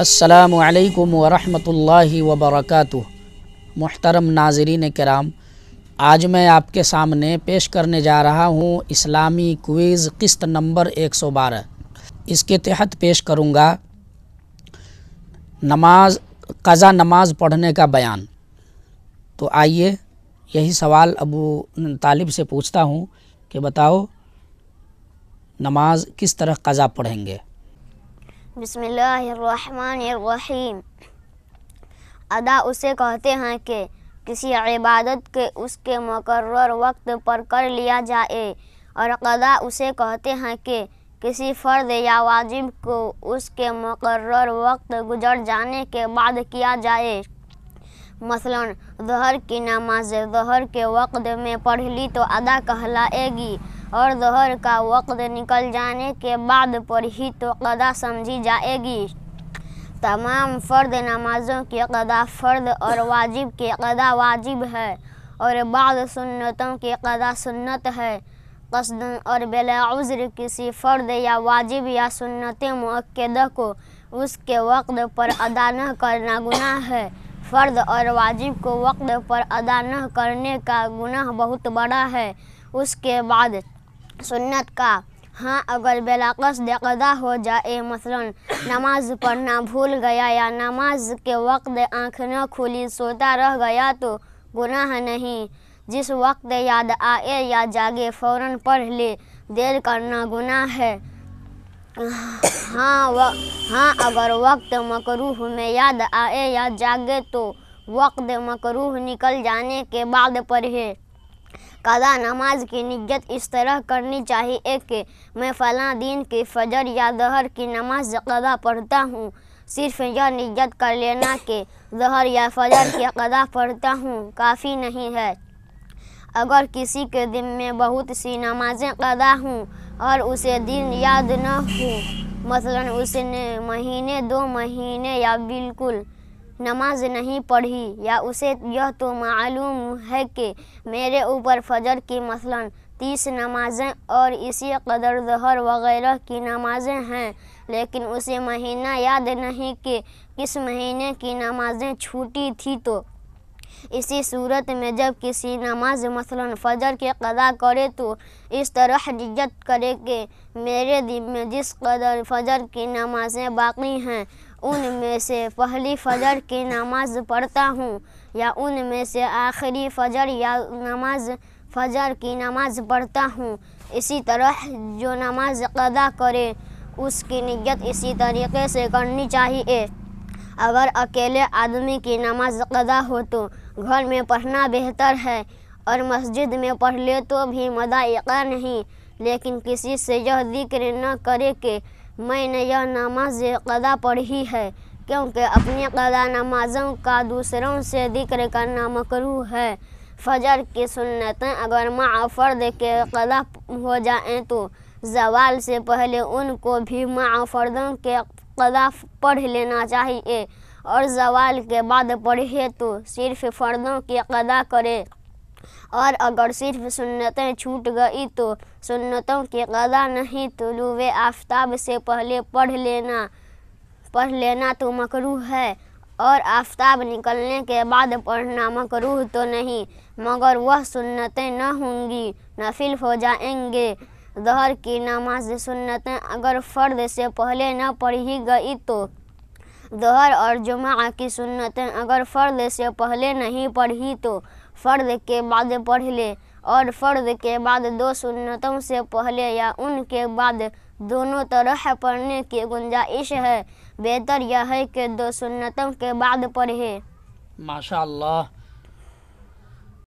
असलकम वरहमल वबरक मोहतरम नाजरीन कराम आज मैं आपके सामने पेश करने जा रहा हूँ इस्लामी क्विज़ किस्त नंबर एक सौ बारह इसके तहत पेश करूँगा नमाज कज़ा नमाज पढ़ने का बयान तो आइए यही सवाल अबू तालिब से पूछता हूँ कि बताओ नमाज किस तरह कज़ा पढ़ेंगे بسم बिसमीम अदा उसे कहते हैं कि किसी इबादत के उसके मकर्र वक्त पर कर लिया जाए और कदा उसे कहते हैं कि किसी फ़र्द या वाजिब को उसके मकर्र वक्त गुजर जाने के बाद किया जाए मसलन जहर की नमाज जहर के वक्त में पढ़ ली तो अदा कहलाएगी और दोहर का वक्त निकल जाने के बाद पर ही तो कदा समझी जाएगी तमाम फ़र्द नमाज़ों की कदा फ़र्द और वाजिब की कदा वाजिब है और बाद सुन्नतों की कदा सुन्नत है कसद और बिलाउज़र किसी फ़र्द या वाजिब या सुन्नत मक्दा को उसके वक्त पर अदा न करना गुनाह है फ़र्द और वाजिब को वक्त पर अदा न करने का गुनाह बहुत बड़ा है उसके बाद सुन्नत का हाँ अगर बेलाकस बेकदा हो जाए मसलन नमाज पढ़ना भूल गया या नमाज के वक्त आँख न खुली सोता रह गया तो गुनाह नहीं जिस वक्त याद आए या जागे फौरन पढ़ ले देर करना गुनाह है हाँ व, हाँ अगर वक्त मकरूह में याद आए या जागे तो वक्त मकरूह निकल जाने के बाद पढ़े कदा नमाज की नियत इस तरह करनी चाहिए कि मैं फ़ला दिन की फजर या दहर की नमाज कदा पढ़ता हूँ सिर्फ यह नियत कर लेना कि जहर या फजर की कदा पढ़ता हूँ काफ़ी नहीं है अगर किसी के दिन में बहुत सी नमाजें कदा हूँ और उसे दिन याद न हो मसलन उसने महीने दो महीने या बिल्कुल नमाज नहीं पढ़ी या उसे यह तो मालूम है कि मेरे ऊपर फजर की मसलन तीस नमाज़ें और इसी कदर जहर वगैरह की नमाज़ें हैं लेकिन उसे महीना याद नहीं कि किस महीने की नमाज़ें छूटी थी तो इसी सूरत में जब किसी नमाज मसलन फजर की कदा करे तो इस तरह इज्जत करे कि मेरे दिन में जिस कदर फजर की नमाज़ें बाकी हैं उनमें से पहली फजर की नमाज पढ़ता हूँ या उनमें से आखिरी फजर या नमाज फजर की नमाज पढ़ता हूँ इसी तरह जो नमाज अदा करे उसकी नियत इसी तरीके से करनी चाहिए अगर अकेले आदमी की नमाज अदा हो तो घर में पढ़ना बेहतर है और मस्जिद में पढ़ ले तो भी मदा नहीं लेकिन किसी से यह जिक्र न करे कि मैंने यह नमाज कदा पढ़ी है क्योंकि अपनी कदा नमाजों का दूसरों से जिक्र करना मकरू है फजर की सुन्नतें अगर माँ फ़र्द के कदा हो जाएं तो जवाल से पहले उनको भी माँ फ़र्दों के कदा पढ़ लेना चाहिए और जवाल के बाद पढ़े तो सिर्फ फ़र्दों की कदा करें और अगर सिर्फ सुन्नतें छूट गई तो सुन्नतों की गदा नहीं तुलुव तो आफ्ताब से पहले पढ़ लेना पढ़ लेना तो मकरू है और आफ्ताब निकलने के बाद पढ़ना मकरूह तो नहीं मगर वह सुन्नतें न होंगी नफिल हो जाएंगे दहर की नमाज सुन्नतें अगर फ़र्द से पहले न पढ़ी गई तो दोहर और जुमा की सुन्नतें अगर फ़र्द से पहले नहीं पढ़ी तो फ़र्द के बाद पढ़ ले और फ़र्द के बाद दो सुन्नतों से पहले या उनके बाद दोनों तरह पढ़ने की गुंजाइश है बेहतर यह है कि दो सुन्नतों के बाद पढ़े माशा